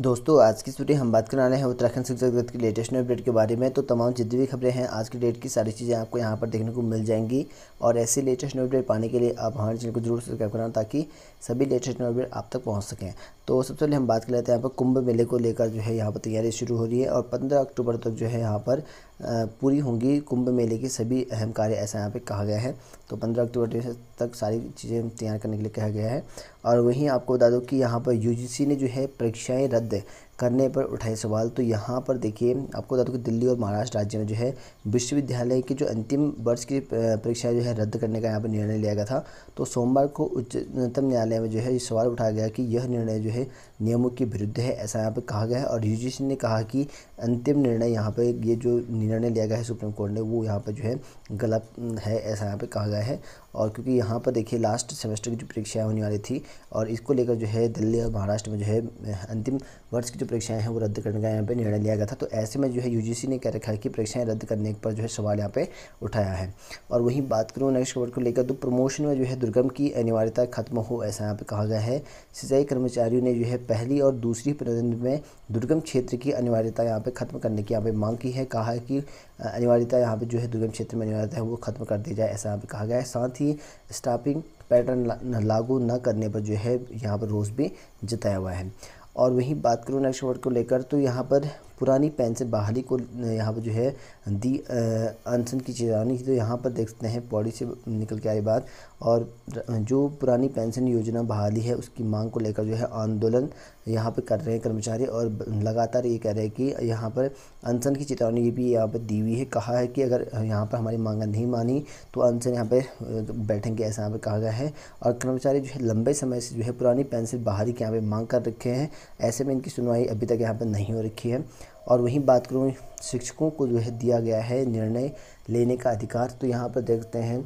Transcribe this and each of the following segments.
दोस्तों आज की स्टूडियो हम बात करने वाले हैं उत्तराखंड शिक्षा जगत की लेटेस्ट अपडेट के बारे में तो तमाम जितनी भी खबरें हैं आज की डेट की सारी चीज़ें आपको यहाँ पर देखने को मिल जाएंगी और ऐसी लेटेस्ट अपडेट पाने के लिए आप हमारे चैनल को जरूर सब्सक्राइब करना ताकि सभी लेटेस्ट अपडेट आप तक पहुँच सकें तो सबसे पहले हम बात कर लेते हैं यहाँ पर कुंभ मेले को लेकर जो है यहाँ पर तैयारी शुरू हो रही है और 15 अक्टूबर तक जो है यहाँ पर पूरी होंगी कुंभ मेले की सभी अहम कार्य ऐसा यहाँ पे कहा गया है तो 15 अक्टूबर तक सारी चीज़ें तैयार करने के लिए कहा गया है और वहीं आपको बता दो कि यहाँ पर यू ने जो है परीक्षाएँ रद्द करने पर उठाए सवाल तो यहाँ पर देखिए आपको बता दूँ कि दिल्ली और महाराष्ट्र राज्य में जो है विश्वविद्यालय की जो अंतिम वर्ष की परीक्षाएं जो है रद्द करने का यहाँ पर निर्णय लिया गया था तो सोमवार को उच्चतम न्यायालय में जो है ये सवाल उठाया गया कि यह निर्णय जो है नियमों के विरुद्ध है ऐसा यहाँ पर कहा गया है और यूजीसी ने कहा कि अंतिम निर्णय यहाँ पर ये जो निर्णय लिया गया है सुप्रीम कोर्ट ने वो यहाँ पर जो है गलत है ऐसा यहाँ पर कहा गया है और क्योंकि यहाँ पर देखिए लास्ट सेमेस्टर की जो परीक्षाएँ होने वाली थी और इसको लेकर जो है दिल्ली और महाराष्ट्र में जो है अंतिम वर्ष की जो परीक्षाएँ हैं वो रद्द करने का यहाँ पर निर्णय लिया गया था तो ऐसे में जो है यू ने कह रखा है कि परीक्षाएँ रद्द करने पर जो है सवाल यहाँ पर उठाया है और वहीं बात करूँ नेक्स्ट खबर को लेकर तो प्रमोशन में जो है दुर्गम की अनिवार्यता खत्म हो ऐसा यहाँ पर कहा गया है सिंचाई कर्मचारियों ने जो है पहली और दूसरी प्रतिनिधि में दुर्गम क्षेत्र की अनिवार्यता यहाँ पर खत्म करने की यहाँ पर मांग की है कहा है कि अनिवार्यता यहाँ पर जो है दुर्गम क्षेत्र में अनिवार्यता है वो खत्म कर दी जाए ऐसा यहाँ पर कहा गया है साथ ही किसी स्टाफिंग पैटर्न लागू न करने पर जो है यहाँ पर रोज भी जताया हुआ है और वहीं बात करूँ नेक्स्ट वर्ड को लेकर तो यहाँ पर पुरानी पेन से बहाली को यहाँ पर जो है दी अनसन की थी तो यहाँ पर देख सकते हैं पौड़ी से निकल के आई बात और जो पुरानी पेंशन योजना बहाली है उसकी मांग को लेकर जो है आंदोलन यहाँ पर कर रहे हैं कर्मचारी और लगातार ये कह रहे हैं कि यहाँ पर अनसन की चेतावनी भी यहाँ पर दी हुई है कहा है कि अगर यहाँ पर हमारी मांगा नहीं मानी तो अनसन यहाँ पर बैठेंगे ऐसा यहाँ पर कहा गया है और कर्मचारी जो है लंबे समय से जो है पुरानी पेंशन बहाली के यहाँ पर मांग कर रखे हैं ऐसे में इनकी सुनवाई अभी तक यहाँ पर नहीं हो रखी है और वहीं बात करूँ शिक्षकों को जो है दिया गया है निर्णय लेने का अधिकार तो यहाँ पर देखते हैं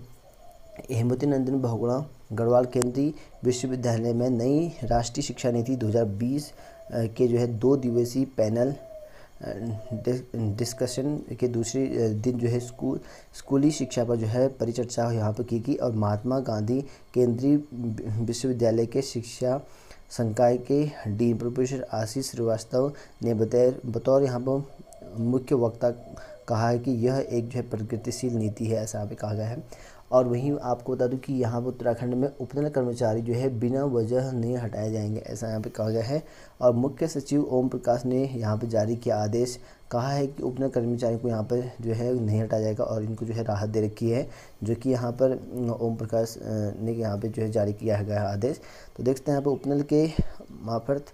हेमती नंदन बहुगुणा गढ़वाल केंद्रीय विश्वविद्यालय में नई राष्ट्रीय शिक्षा नीति 2020 के जो है दो दिवसीय पैनल डिस्कशन के दूसरे दिन जो है स्कूल स्कूली शिक्षा पर जो है परिचर्चा यहाँ पर की गई और महात्मा गांधी केंद्रीय विश्वविद्यालय के शिक्षा संकाय के डीन प्रोफेसर आशीष श्रीवास्तव ने बताया बतौर यहाँ पर मुख्य वक्ता कहा है कि यह एक जो है प्रगतिशील नीति है ऐसा यहाँ पे कहा गया है और वहीं आपको बता दूं कि यहाँ पर उत्तराखंड में उपनल कर्मचारी जो है बिना वजह नहीं हटाए जाएंगे ऐसा यहाँ पे कहा गया है और मुख्य सचिव ओम प्रकाश ने यहाँ पर जारी किया आदेश कहा है कि उपनगर कर्मचारी को यहाँ पर जो है नहीं हटाया जाएगा और इनको जो है राहत दे रखी है जो कि यहाँ पर ओम प्रकाश ने यहाँ पे जो है जारी किया गया है आदेश तो देखते हैं यहाँ पर उपनल के माफर्त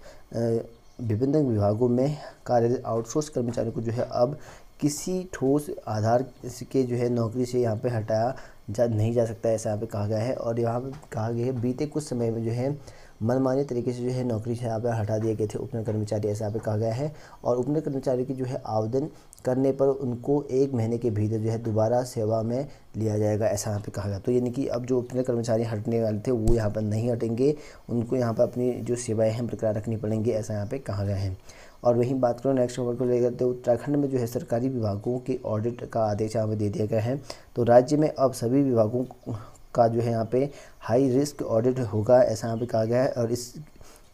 विभिन्न विभागों में कार्य आउटसोर्स कर्मचारियों को जो है अब किसी ठोस आधार के जो है नौकरी से यहाँ पर हटाया जा नहीं जा सकता ऐसा यहाँ पर कहा गया है और यहाँ पर कहा गया है बीते कुछ समय में जो है मनमानी तरीके से जो है नौकरी से यहाँ पर हटा दिए गए थे उपनयन कर्मचारी ऐसा यहाँ पर कहा गया है और उपनयन कर्मचारी की जो है आवेदन करने पर उनको एक महीने के भीतर जो है दोबारा सेवा में लिया जाएगा ऐसा यहाँ पे कहा गया तो यानी कि अब जो अपने कर्मचारी हटने वाले थे वो यहाँ पर नहीं हटेंगे उनको यहाँ पर अपनी जो सेवाएँ हैं बरकरार रखनी पड़ेंगी ऐसा यहाँ पर कहा गया है और वहीं बात करो नेक्स्ट खबर को लेकर तो उत्तराखंड में जो है सरकारी विभागों के ऑडिट का आदेश यहाँ पर दे दिया गया है तो राज्य में अब सभी विभागों का जो है यहाँ पे हाई रिस्क ऑडिट होगा ऐसा यहाँ पे कहा गया है और इस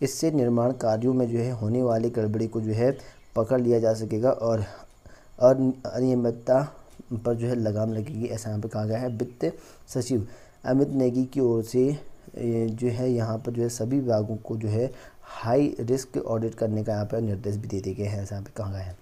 इससे निर्माण कार्यों में जो है होने वाली गड़बड़ी को जो है पकड़ लिया जा सकेगा और अनियमितता पर जो है लगाम लगेगी ऐसा यहाँ पे कहा गया है वित्त सचिव अमित नेगी की ओर से जो है यहाँ पर जो है सभी विभागों को जो है हाई रिस्क ऑडिट करने का यहाँ पर निर्देश भी दे दिए गए हैं ऐसा यहाँ पे कहा गया है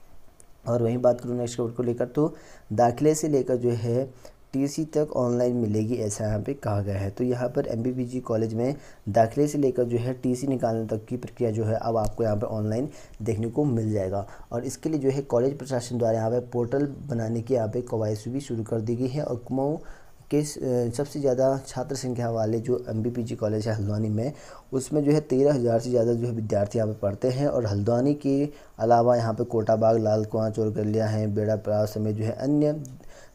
और वहीं बात करूँ नेक्स्ट खबर को लेकर तो दाखिले से लेकर जो है टीसी तक ऑनलाइन मिलेगी ऐसा यहाँ पे कहा गया है तो यहाँ पर एम कॉलेज में दाखिले से लेकर जो है टीसी निकालने तक की प्रक्रिया जो है अब आपको यहाँ पर ऑनलाइन देखने को मिल जाएगा और इसके लिए जो है कॉलेज प्रशासन द्वारा यहाँ पर पोर्टल बनाने की यहाँ पे कवायद भी शुरू कर दी गई है और कुमाऊँ के सबसे ज़्यादा छात्र संख्या वाले जो एम बी कॉलेज है हल्द्वानी में उसमें जो है तेरह हज़ार से ज़्यादा जो है विद्यार्थी यहाँ पर पढ़ते हैं और हल्द्वानी के अलावा यहाँ पर कोटाबाग लाल चोर गलिया हैं बेड़ा पड़ाव समेत जो है अन्य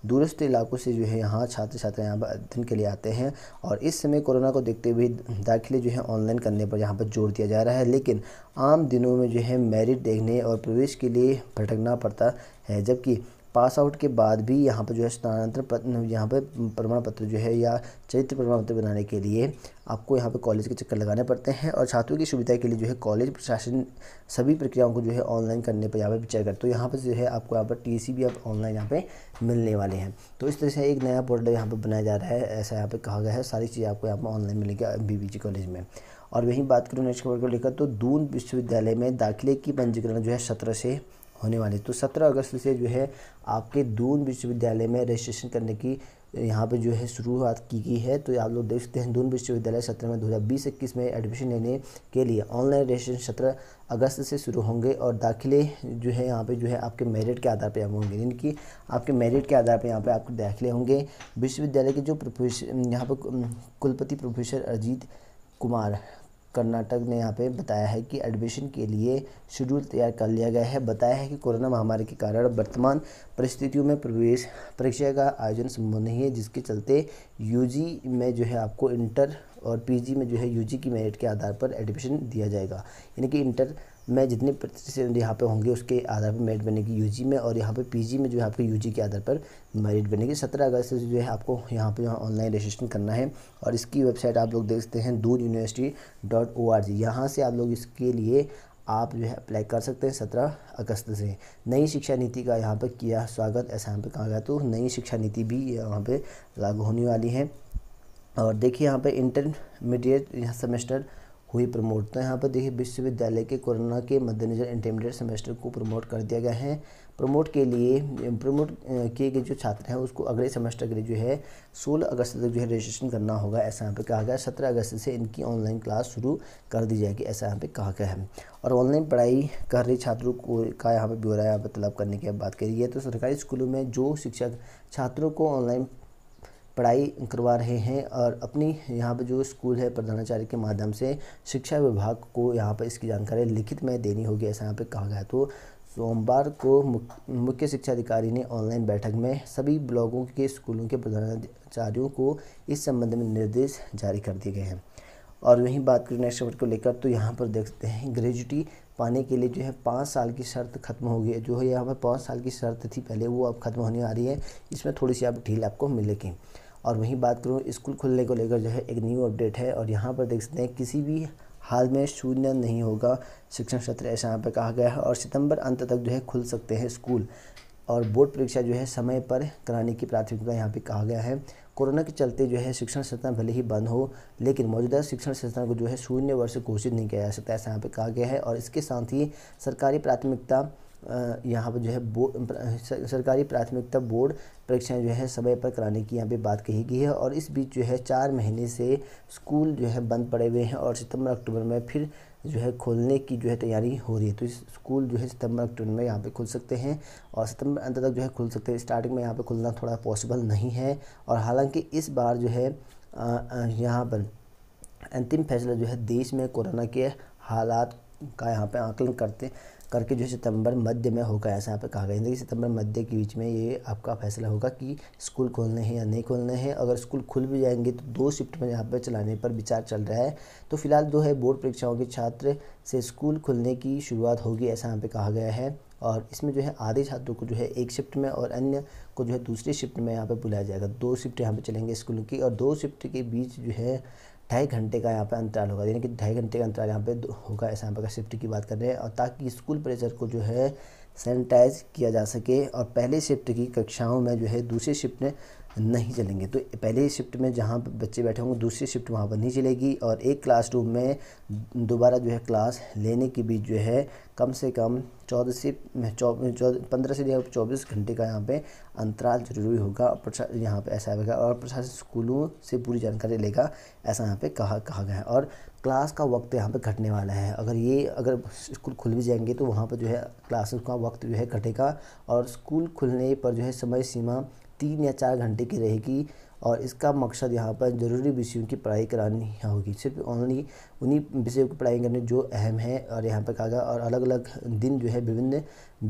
दूरस्थ इलाकों से जो है यहाँ छात्र छात्रा यहाँ पर अध्ययन के लिए आते हैं और इस समय कोरोना को देखते हुए दाखिले जो है ऑनलाइन करने पर यहाँ पर जोर दिया जा रहा है लेकिन आम दिनों में जो है मेरिट देखने और प्रवेश के लिए भटकना पड़ता है जबकि पास आउट के बाद भी यहाँ पर जो है स्थानांतरण यहाँ पर प्रमाण पत्र जो है या चरित्र प्रमाण पत्र बनाने के लिए आपको यहाँ पर कॉलेज के चक्कर लगाने पड़ते हैं और छात्रों की सुविधा के लिए जो है कॉलेज प्रशासन सभी प्रक्रियाओं को जो है ऑनलाइन करने पर यहाँ पर विचार करते हो तो यहाँ पर जो है आपको यहाँ पर टी सी भी आप ऑनलाइन यहाँ पर मिलने वाले हैं तो इस तरह से एक नया पोर्टल यहाँ पर बनाया जा रहा है ऐसा यहाँ पर कहा गया है सारी चीज़ें आपको यहाँ पर ऑनलाइन मिलेगी बी बी जी कॉलेज में और वहीं बात करूँ नेक्स्ट खबर को लेकर तो दून विश्वविद्यालय में दाखिले की पंजीकरण जो है सत्रह से होने वाले तो सत्रह अगस्त से जो है आपके दून विश्वविद्यालय में रजिस्ट्रेशन करने की यहाँ पे जो है शुरुआत की गई है तो आप लोग देख सकते हैं दून विश्वविद्यालय सत्रह में दो हज़ार बीस इक्कीस में एडमिशन लेने के लिए ऑनलाइन रजिस्ट्रेशन सत्रह अगस्त से शुरू होंगे और दाखिले जो है यहाँ पे जो है आपके मेरिट के आधार पर होंगे यानी कि आपके मेरिट के आधार पर यहाँ पे आपके दाखिले होंगे विश्वविद्यालय के जो प्रोफेसर यहाँ पर कुलपति प्रोफेसर अजीत कुमार कर्नाटक ने यहाँ पे बताया है कि एडमिशन के लिए शेड्यूल तैयार कर लिया गया है बताया है कि कोरोना महामारी के कारण वर्तमान परिस्थितियों में प्रवेश परीक्षा का आयोजन संभव नहीं है जिसके चलते यूजी में जो है आपको इंटर और पीजी में जो है यूजी की मेरिट के आधार पर एडमिशन दिया जाएगा यानी कि इंटर मैं जितने प्रतिशत यहाँ पे होंगे उसके आधार पर मेरिट बनेगी यूजी में और यहाँ पे पीजी में जो है आपके यूजी के आधार पर मेरिट बनेगी सत्रह अगस्त से जो है आपको यहाँ पे ऑनलाइन रजिस्ट्रेशन करना है और इसकी वेबसाइट आप लोग देखते हैं दूध university dot O R G यहाँ से आप लोग इसके लिए आप जो है अप्लाई कर सकते हैं सत्रह अगस्त से नई शिक्षा नीति का यहाँ पर किया स्वागत ऐसा यहाँ पर कहा गया तो नई शिक्षा नीति भी यहाँ पर लागू होने वाली है और देखिए यहाँ पर इंटरमीडिएट सेमेस्टर हुई प्रमोट तो यहाँ पर देखिए विश्वविद्यालय के कोरोना के मद्देनज़र इंटरमीडिएट सेमेस्टर को प्रमोट कर दिया गया है प्रमोट के लिए प्रमोट किए गए जो छात्र हैं उसको अगले सेमेस्टर के लिए जो है सोलह अगस्त तक जो है रजिस्ट्रेशन करना होगा ऐसा यहाँ पे कहा गया सत्रह अगस्त से इनकी ऑनलाइन क्लास शुरू कर दी जाएगी ऐसा यहाँ पे कहा गया है और ऑनलाइन पढ़ाई कर रहे छात्रों को का यहाँ पर ब्यौरा यहाँ पर तलब करने की बात करी है तो सरकारी स्कूलों में जो शिक्षक छात्रों को ऑनलाइन पढ़ाई करवा रहे हैं और अपनी यहाँ पर जो स्कूल है प्रधानाचार्य के माध्यम से शिक्षा विभाग को यहाँ पर इसकी जानकारी लिखित में देनी होगी ऐसा यहाँ पर कहा गया तो सोमवार को मुख्य शिक्षा अधिकारी ने ऑनलाइन बैठक में सभी ब्लॉकों के स्कूलों के प्रधानाचार्यों को इस संबंध में निर्देश जारी कर दिए गए हैं और वहीं बात करें नेक्स्ट खबर को लेकर तो यहाँ पर देखते हैं ग्रेजुटी पाने के लिए जो है पाँच साल की शर्त खत्म हो गई है जो है यहाँ पर पाँच साल की शर्त थी पहले वो अब खत्म होने आ रही है इसमें थोड़ी सी आप ढील आपको मिलेगी और वहीं बात करूँ स्कूल खुलने को लेकर जो है एक न्यू अपडेट है और यहाँ पर देख सकते हैं किसी भी हाल में शून्य नहीं होगा शिक्षण सत्र ऐसा यहाँ पर कहा गया है और सितंबर अंत तक जो है खुल सकते हैं स्कूल और बोर्ड परीक्षा जो है समय पर कराने की प्राथमिकता यहाँ पे कहा गया है कोरोना के चलते जो है शिक्षण संस्था भले ही बंद हो लेकिन मौजूदा शिक्षण संस्था को जो है शून्य वर्ष घोषित नहीं किया जा सकता ऐसा यहाँ पर कहा गया है और इसके साथ ही सरकारी प्राथमिकता यहाँ पर जो है बोर्ड सरकारी प्राथमिकता बोर्ड परीक्षाएं जो है समय पर कराने की यहाँ पे बात कही गई है और इस बीच जो है चार महीने से स्कूल जो है बंद पड़े हुए हैं और सितंबर अक्टूबर में फिर जो है खोलने की जो है तैयारी हो रही है तो इस स्कूल जो है सितंबर अक्टूबर में यहाँ पे खुल सकते हैं और सितंबर अंत तक जो है खुल सकते हैं स्टार्टिंग में यहाँ पे खुलना थोड़ा पॉसिबल नहीं है और हालांकि इस बार जो है यहाँ पर अंतिम फैसला जो है देश में कोरोना के हालात का यहाँ पे आकलन करते करके जो सितंबर मध्य में होगा ऐसा यहाँ पर कहा गया है कि सितंबर मध्य के बीच में ये आपका फैसला होगा कि स्कूल खोलने हैं या नहीं खोलने हैं अगर स्कूल खुल भी जाएंगे तो दो शिफ्ट में यहाँ पर चलाने पर विचार चल रहा है तो फिलहाल जो है बोर्ड परीक्षाओं के छात्र से स्कूल खुलने की शुरुआत होगी ऐसा यहाँ पर कहा गया है और इसमें जो है आधे छात्रों को जो है एक शिफ्ट में और अन्य को जो है दूसरे शिफ्ट में यहाँ पे बुलाया जाएगा दो शिफ्ट यहाँ पे चलेंगे स्कूलों की और दो शिफ्ट के बीच जो है ढाई घंटे का यहाँ पर अंतराल होगा यानी कि ढाई घंटे का अंतराल यहाँ पे होगा ऐसा यहाँ पर शिफ्ट की बात कर रहे हैं और ताकि स्कूल परिसर को जो है सैनिटाइज किया जा सके और पहले शिफ्ट की कक्षाओं में जो है दूसरी शिफ्ट में नहीं चलेंगे तो पहले शिफ्ट में जहाँ पर बच्चे बैठे होंगे दूसरी शिफ्ट वहाँ पर नहीं चलेगी और एक क्लासरूम में दोबारा जो है क्लास लेने के बीच जो है कम से कम चौदह से पंद्रह से लेकर चौबीस घंटे का यहाँ पे अंतराल जरूरी होगा प्रशासन यहाँ पे ऐसा होगा और प्रशासन स्कूलों से पूरी जानकारी लेगा ऐसा यहाँ पर कहा कहा गया है और क्लास का वक्त यहाँ पर घटने वाला है अगर ये अगर स्कूल खुल भी जाएंगे तो वहाँ पर जो है क्लासेस का वक्त जो है घटेगा और स्कूल खुलने पर जो है समय सीमा तीन या चार घंटे की रहेगी और इसका मकसद यहाँ पर ज़रूरी विषयों की पढ़ाई करानी होगी सिर्फ ओनली उन्हीं विषयों की पढ़ाई करनी जो अहम है और यहाँ पर कहा गया और अलग अलग दिन जो है विभिन्न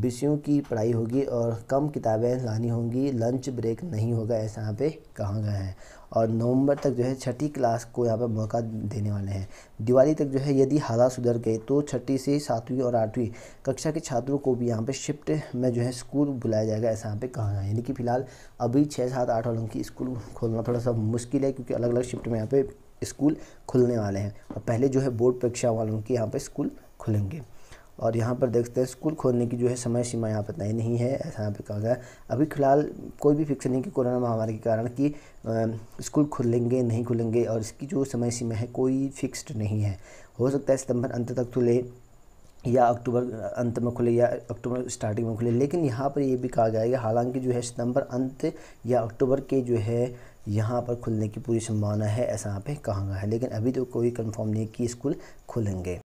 विषयों की पढ़ाई होगी और कम किताबें लानी होंगी लंच ब्रेक नहीं होगा ऐसा यहाँ पे कहा गया है और नवंबर तक जो है छठी क्लास को यहाँ पर मौका देने वाले हैं दिवाली तक जो है यदि हालात सुधर गए तो छठी से सातवीं और आठवीं कक्षा के छात्रों को भी यहाँ पर शिफ्ट में जो है स्कूल बुलाया जाएगा ऐसा यहाँ पे कहा गया यानी कि फिलहाल अभी छः सात आठ वालों की स्कूल खोलना थोड़ा सा मुश्किल है क्योंकि अलग अलग शिफ्ट में यहाँ पर स्कूल खुलने वाले हैं और पहले जो है बोर्ड परीक्षा वालों के यहाँ पर स्कूल खुलेंगे और यहाँ पर देखते हैं स्कूल खोलने की जो है समय सीमा यहाँ पर तय नहीं है ऐसा यहाँ पर कहा गया अभी फिलहाल कोई भी फिक्स नहीं कि कोरोना महामारी के कारण कि स्कूल खुलेंगे नहीं खुलेंगे और इसकी जो समय सीमा है कोई फिक्स्ड नहीं है हो सकता है सितंबर अंत तक खुले या अक्टूबर अंत में खुले या अक्टूबर स्टार्टिंग में खुले लेकिन यहाँ पर ये भी कहा गया है हालांकि जो है सितंबर अंत या अक्टूबर के जो है यहाँ पर खुलने की पूरी संभावना है ऐसा यहाँ पे कहा गया है लेकिन अभी तो कोई कंफर्म नहीं कि स्कूल खुलेंगे